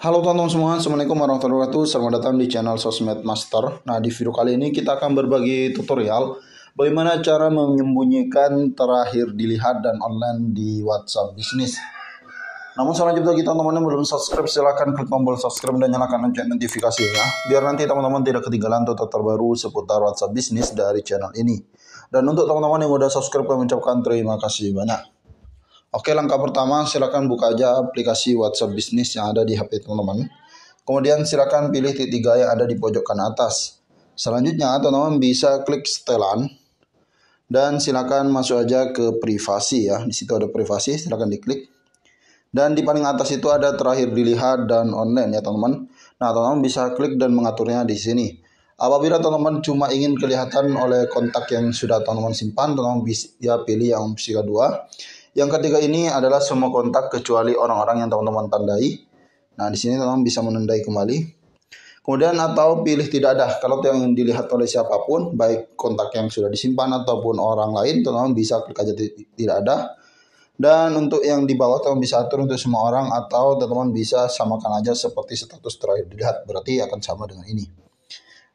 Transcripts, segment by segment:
Halo teman-teman semua, Assalamualaikum warahmatullahi wabarakatuh Selamat datang di channel Sosmed Master Nah di video kali ini kita akan berbagi tutorial Bagaimana cara menyembunyikan terakhir dilihat dan online di WhatsApp bisnis Namun sebelum itu kita teman-teman yang belum subscribe silahkan klik tombol subscribe dan nyalakan lonceng notifikasinya Biar nanti teman-teman tidak ketinggalan tutorial terbaru seputar WhatsApp bisnis dari channel ini Dan untuk teman-teman yang sudah subscribe kami ucapkan terima kasih banyak Oke, langkah pertama silakan buka aja aplikasi WhatsApp bisnis yang ada di HP teman-teman. Kemudian silakan pilih titik tiga yang ada di pojok kanan atas. Selanjutnya, teman-teman bisa klik setelan dan silakan masuk aja ke privasi ya. Di situ ada privasi, silakan diklik. Dan di paling atas itu ada terakhir dilihat dan online ya, teman-teman. Nah, teman-teman bisa klik dan mengaturnya di sini. Apabila teman-teman cuma ingin kelihatan oleh kontak yang sudah teman-teman simpan, teman-teman bisa ya pilih yang opsi kedua. Yang ketiga ini adalah semua kontak kecuali orang-orang yang teman-teman tandai. Nah, di sini teman teman bisa menandai kembali. Kemudian atau pilih tidak ada. Kalau yang dilihat oleh siapapun, baik kontak yang sudah disimpan ataupun orang lain, teman teman bisa klik aja tidak ada. Dan untuk yang di bawah teman bisa atur untuk semua orang atau teman bisa samakan aja seperti status terakhir dilihat. Berarti akan sama dengan ini.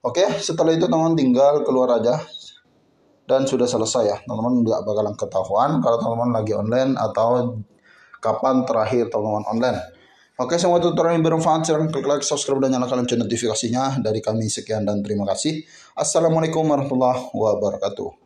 Oke, setelah itu teman tinggal keluar aja dan sudah selesai ya teman-teman nggak bakalan ketahuan kalau teman-teman lagi online atau kapan terakhir teman-teman online Oke semua tutorial yang bermanfaat silahkan klik like, subscribe dan nyalakan lonceng notifikasinya dari kami sekian dan terima kasih. Assalamualaikum warahmatullahi wabarakatuh.